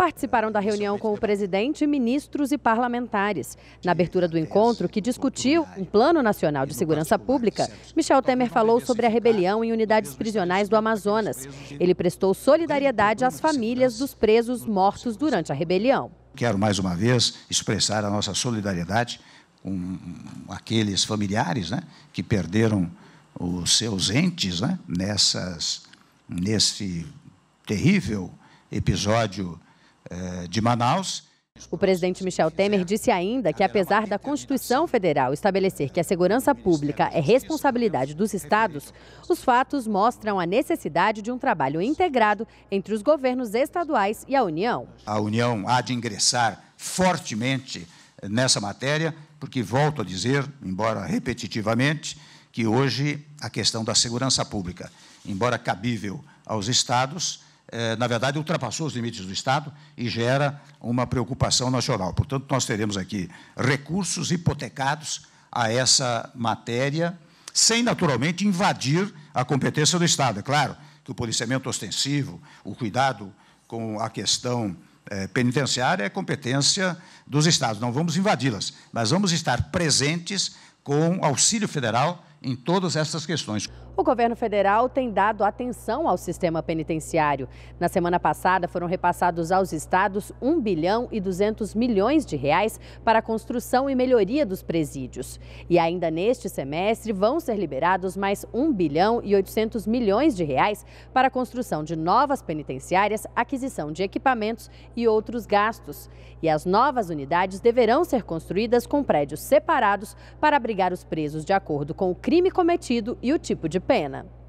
Participaram da reunião com o presidente, ministros e parlamentares. Na abertura do encontro, que discutiu um Plano Nacional de Segurança Pública, Michel Temer falou sobre a rebelião em unidades prisionais do Amazonas. Ele prestou solidariedade às famílias dos presos mortos durante a rebelião. Quero mais uma vez expressar a nossa solidariedade com aqueles familiares né, que perderam os seus entes né, nessas, nesse terrível episódio eh, de Manaus. O presidente Michel Temer disse ainda que, apesar da Constituição Federal estabelecer que a segurança pública é responsabilidade dos estados, os fatos mostram a necessidade de um trabalho integrado entre os governos estaduais e a União. A União há de ingressar fortemente nessa matéria, porque volto a dizer, embora repetitivamente, que hoje a questão da segurança pública, embora cabível aos estados, eh, na verdade, ultrapassou os limites do Estado e gera uma preocupação nacional. Portanto, nós teremos aqui recursos hipotecados a essa matéria, sem, naturalmente, invadir a competência do Estado. É claro que o policiamento ostensivo, o cuidado com a questão eh, penitenciária é competência dos Estados. Não vamos invadi-las, mas vamos estar presentes com auxílio federal em todas essas questões. O governo federal tem dado atenção ao sistema penitenciário. Na semana passada, foram repassados aos estados 1 bilhão e 200 milhões de reais para a construção e melhoria dos presídios. E ainda neste semestre, vão ser liberados mais 1 bilhão e 800 milhões de reais para a construção de novas penitenciárias, aquisição de equipamentos e outros gastos. E as novas unidades deverão ser construídas com prédios separados para abrigar os presos de acordo com o crime cometido e o tipo de pena.